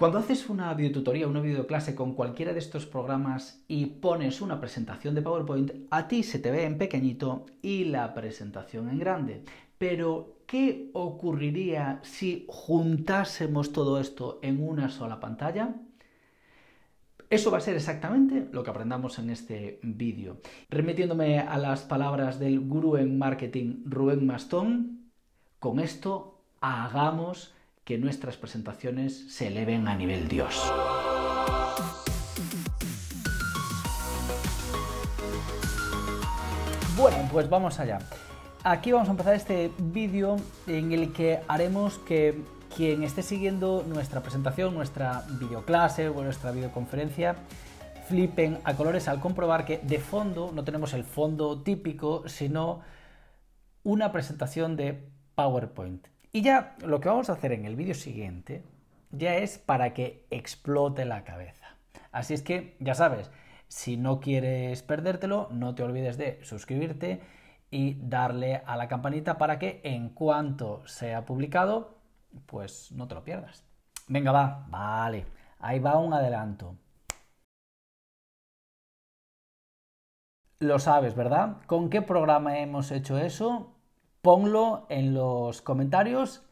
Cuando haces una videotutoría, una videoclase con cualquiera de estos programas y pones una presentación de PowerPoint, a ti se te ve en pequeñito y la presentación en grande. Pero, ¿qué ocurriría si juntásemos todo esto en una sola pantalla? Eso va a ser exactamente lo que aprendamos en este vídeo. Remitiéndome a las palabras del gurú en marketing Rubén Mastón, con esto hagamos que nuestras presentaciones se eleven a nivel Dios. Bueno, pues vamos allá. Aquí vamos a empezar este vídeo en el que haremos que quien esté siguiendo nuestra presentación, nuestra videoclase o nuestra videoconferencia, flipen a colores al comprobar que de fondo no tenemos el fondo típico, sino una presentación de PowerPoint. Y ya lo que vamos a hacer en el vídeo siguiente ya es para que explote la cabeza. Así es que ya sabes, si no quieres perdértelo, no te olvides de suscribirte y darle a la campanita para que en cuanto sea publicado, pues no te lo pierdas. Venga, va, vale, ahí va un adelanto. Lo sabes, ¿verdad? ¿Con qué programa hemos hecho eso? Ponlo en los comentarios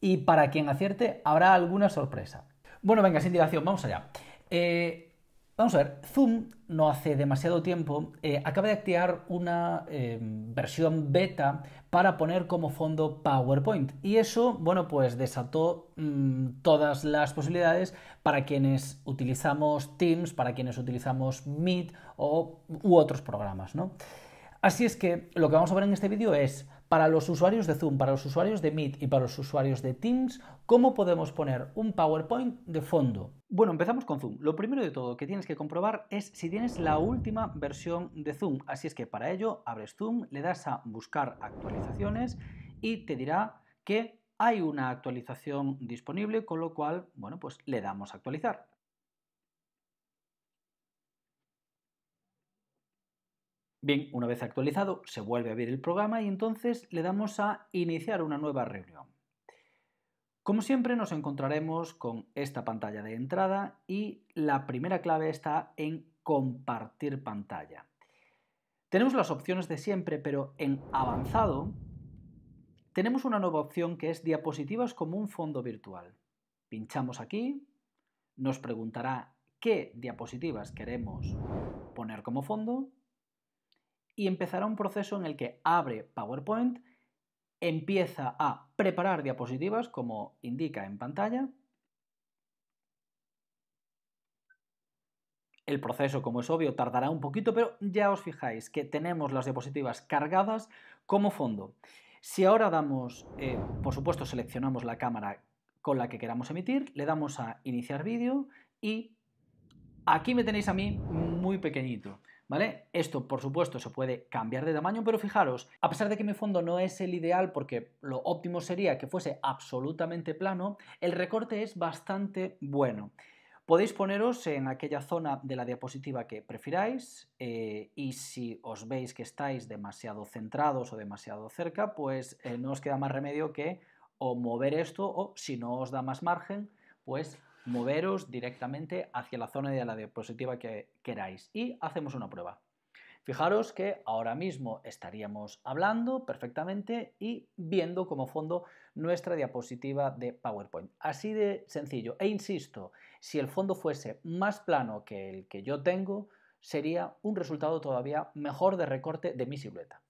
y para quien acierte habrá alguna sorpresa. Bueno, venga, sin dilación, vamos allá. Eh, vamos a ver, Zoom no hace demasiado tiempo eh, acaba de activar una em, versión beta para poner como fondo PowerPoint y eso, bueno, pues desató mm, todas las posibilidades para quienes utilizamos Teams, para quienes utilizamos Meet o, u otros programas, ¿no? Así es que lo que vamos a ver en este vídeo es para los usuarios de Zoom, para los usuarios de Meet y para los usuarios de Teams, ¿cómo podemos poner un PowerPoint de fondo? Bueno, empezamos con Zoom. Lo primero de todo que tienes que comprobar es si tienes la última versión de Zoom. Así es que para ello abres Zoom, le das a buscar actualizaciones y te dirá que hay una actualización disponible, con lo cual, bueno, pues le damos a actualizar. Bien, una vez actualizado, se vuelve a abrir el programa y entonces le damos a iniciar una nueva reunión. Como siempre nos encontraremos con esta pantalla de entrada y la primera clave está en compartir pantalla. Tenemos las opciones de siempre, pero en avanzado tenemos una nueva opción que es diapositivas como un fondo virtual. Pinchamos aquí, nos preguntará qué diapositivas queremos poner como fondo y empezará un proceso en el que abre PowerPoint, empieza a preparar diapositivas como indica en pantalla. El proceso, como es obvio, tardará un poquito, pero ya os fijáis que tenemos las diapositivas cargadas como fondo. Si ahora damos, eh, por supuesto, seleccionamos la cámara con la que queramos emitir, le damos a iniciar vídeo y Aquí me tenéis a mí muy pequeñito. ¿Vale? Esto, por supuesto, se puede cambiar de tamaño, pero fijaros, a pesar de que mi fondo no es el ideal porque lo óptimo sería que fuese absolutamente plano, el recorte es bastante bueno. Podéis poneros en aquella zona de la diapositiva que prefiráis eh, y si os veis que estáis demasiado centrados o demasiado cerca, pues eh, no os queda más remedio que o mover esto o si no os da más margen, pues moveros directamente hacia la zona de la diapositiva que queráis y hacemos una prueba. Fijaros que ahora mismo estaríamos hablando perfectamente y viendo como fondo nuestra diapositiva de PowerPoint. Así de sencillo. E insisto, si el fondo fuese más plano que el que yo tengo, sería un resultado todavía mejor de recorte de mi silueta.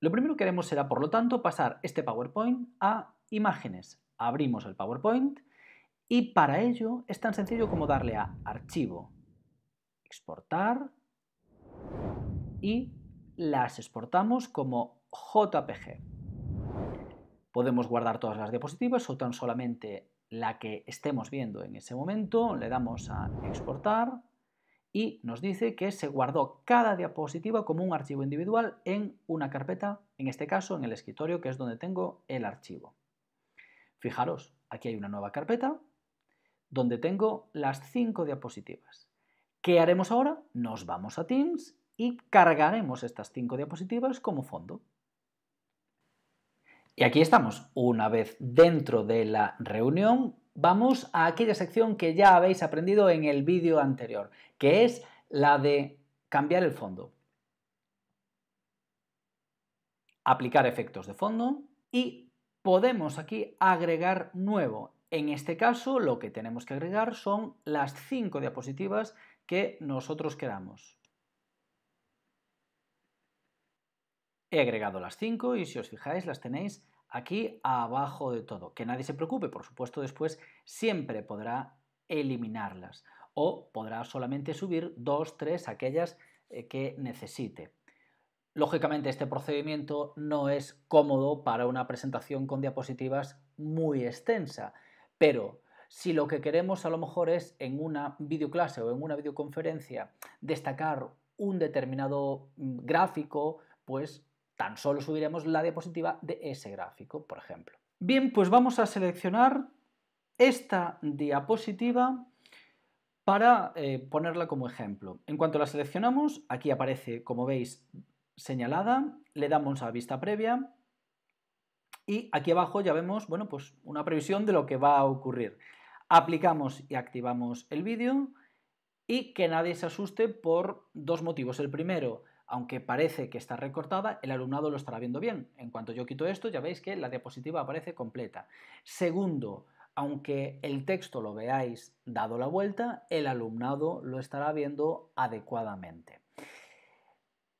Lo primero que haremos será, por lo tanto, pasar este PowerPoint a imágenes. Abrimos el PowerPoint y para ello es tan sencillo como darle a Archivo, Exportar y las exportamos como JPG. Podemos guardar todas las diapositivas o tan solamente la que estemos viendo en ese momento. Le damos a Exportar y nos dice que se guardó cada diapositiva como un archivo individual en una carpeta, en este caso en el escritorio que es donde tengo el archivo. Fijaros, aquí hay una nueva carpeta donde tengo las cinco diapositivas. ¿Qué haremos ahora? Nos vamos a Teams y cargaremos estas cinco diapositivas como fondo. Y aquí estamos, una vez dentro de la reunión, vamos a aquella sección que ya habéis aprendido en el vídeo anterior, que es la de cambiar el fondo. Aplicar efectos de fondo y podemos aquí agregar nuevo. En este caso lo que tenemos que agregar son las cinco diapositivas que nosotros queramos. He agregado las cinco y si os fijáis las tenéis aquí abajo de todo. Que nadie se preocupe, por supuesto después siempre podrá eliminarlas o podrá solamente subir dos, tres, aquellas eh, que necesite. Lógicamente este procedimiento no es cómodo para una presentación con diapositivas muy extensa, pero si lo que queremos a lo mejor es en una videoclase o en una videoconferencia destacar un determinado mm, gráfico, pues Tan solo subiremos la diapositiva de ese gráfico, por ejemplo. Bien, pues vamos a seleccionar esta diapositiva para eh, ponerla como ejemplo. En cuanto la seleccionamos, aquí aparece, como veis, señalada, le damos a vista previa y aquí abajo ya vemos, bueno, pues una previsión de lo que va a ocurrir. Aplicamos y activamos el vídeo y que nadie se asuste por dos motivos. El primero, aunque parece que está recortada, el alumnado lo estará viendo bien. En cuanto yo quito esto, ya veis que la diapositiva aparece completa. Segundo, aunque el texto lo veáis dado la vuelta, el alumnado lo estará viendo adecuadamente.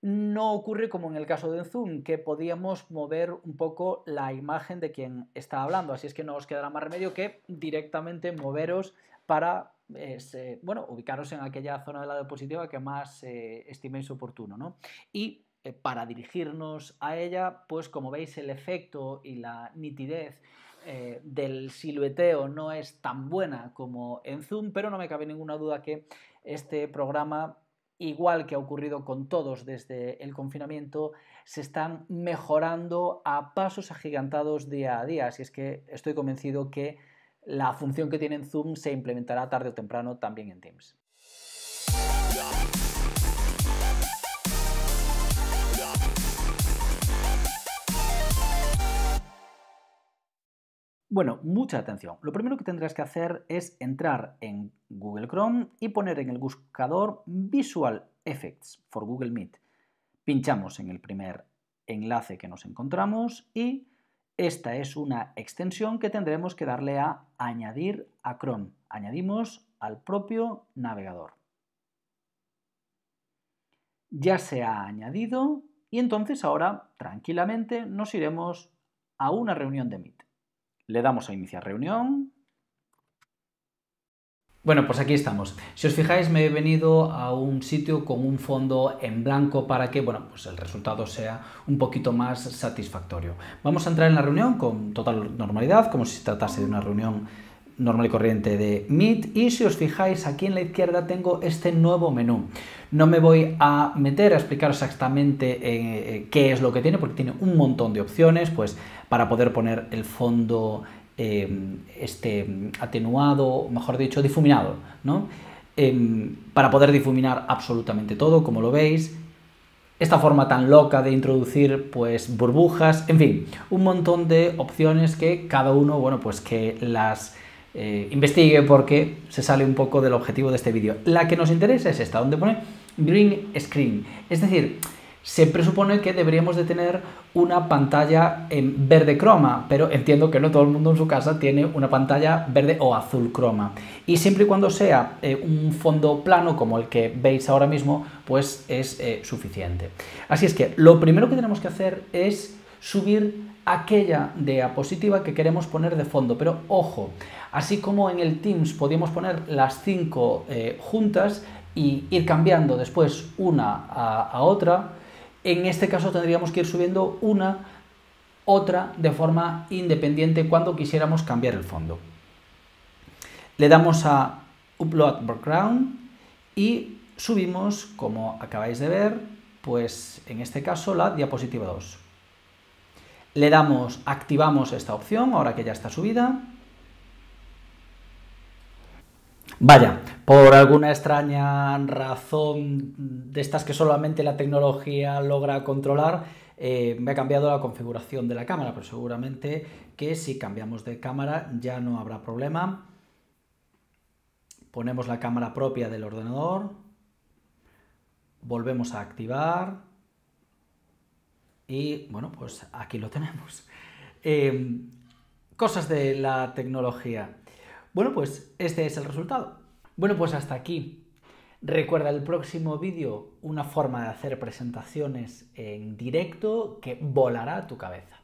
No ocurre como en el caso de Zoom, que podíamos mover un poco la imagen de quien está hablando, así es que no os quedará más remedio que directamente moveros para es, eh, bueno, ubicaros en aquella zona de la diapositiva que más eh, estiméis oportuno, Y eh, para dirigirnos a ella, pues como veis el efecto y la nitidez del silueteo no es tan buena como en Zoom, pero no me cabe ninguna duda que este programa, igual que ha ocurrido con todos desde el confinamiento, se están mejorando a pasos agigantados día a día. Así es que estoy convencido que la función que tiene en Zoom se implementará tarde o temprano también en Teams. Bueno, mucha atención. Lo primero que tendrás que hacer es entrar en Google Chrome y poner en el buscador Visual Effects for Google Meet. Pinchamos en el primer enlace que nos encontramos y esta es una extensión que tendremos que darle a añadir a Chrome. Añadimos al propio navegador. Ya se ha añadido y entonces ahora tranquilamente nos iremos a una reunión de Meet. Le damos a iniciar reunión, bueno, pues aquí estamos. Si os fijáis, me he venido a un sitio con un fondo en blanco para que, bueno, pues el resultado sea un poquito más satisfactorio. Vamos a entrar en la reunión con total normalidad, como si se tratase de una reunión normal y corriente de Meet y si os fijáis aquí en la izquierda tengo este nuevo menú. No me voy a meter a explicar exactamente eh, eh, qué es lo que tiene porque tiene un montón de opciones pues para poder poner el fondo Em, este, atenuado, mejor dicho, difuminado, ¿no? Em, para poder difuminar absolutamente todo, como lo veis. Esta forma tan loca de introducir pues burbujas, en fin, un montón de opciones que cada uno, bueno, pues que las eh, investigue porque se sale un poco del objetivo de este vídeo. La que nos interesa es esta, donde pone green screen, es decir, se presupone que deberíamos de tener una pantalla en verde croma, pero entiendo que no todo el mundo en su casa tiene una pantalla verde o azul croma. Y siempre y cuando sea eh, un fondo plano como el que veis ahora mismo, pues es eh, suficiente. Así es que lo primero que tenemos que hacer es subir aquella diapositiva que queremos poner de fondo, pero ojo, así como en el Teams podíamos poner las cinco eh, juntas y ir cambiando después una a otra, en este caso tendríamos que ir subiendo una, otra de forma independiente cuando quisiéramos cambiar el fondo. Le damos a Upload Background y subimos, como acabáis de ver, pues en este caso la diapositiva 2. Le damos, activamos esta opción ahora que ya está subida. Vaya, por alguna extraña razón de estas que solamente la tecnología logra controlar, eh, me ha cambiado la configuración de la cámara, pero seguramente que si cambiamos de cámara ya no habrá problema. Ponemos la cámara propia del ordenador, volvemos a activar y bueno, pues aquí lo tenemos. Em, cosas de la tecnología. Bueno, pues este es el resultado. Bueno, pues hasta aquí. Recuerda el próximo vídeo, una forma de hacer presentaciones en directo que volará tu cabeza.